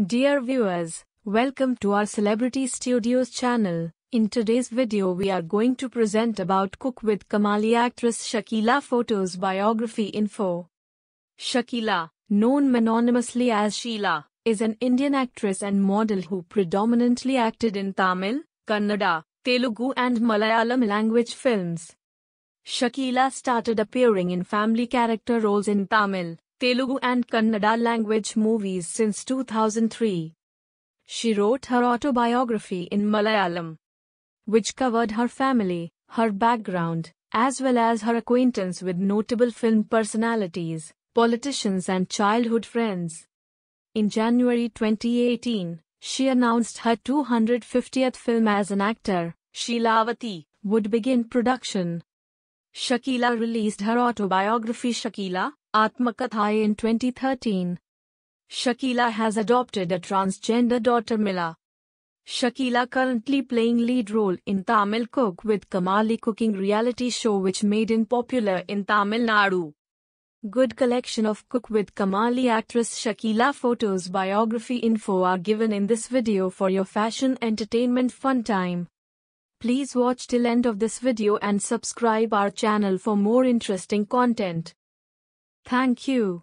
Dear viewers, welcome to our Celebrity Studios channel. In today's video we are going to present about Cook with Kamali actress Shakila Photos Biography Info. Shakila, known mononymously as Sheila, is an Indian actress and model who predominantly acted in Tamil, Kannada, Telugu and Malayalam language films. Shakila started appearing in family character roles in Tamil, Telugu and Kannada language movies since 2003. She wrote her autobiography in Malayalam, which covered her family, her background, as well as her acquaintance with notable film personalities, politicians, and childhood friends. In January 2018, she announced her 250th film as an actor, Sheelavati, would begin production. Shakila released her autobiography Shakila, Atmakathai in 2013. Shakila has adopted a transgender daughter Mila. Shakila currently playing lead role in Tamil Cook with Kamali cooking reality show which made in popular in Tamil Nadu. Good collection of Cook with Kamali actress Shakila photos biography info are given in this video for your fashion entertainment fun time. Please watch till end of this video and subscribe our channel for more interesting content. Thank you.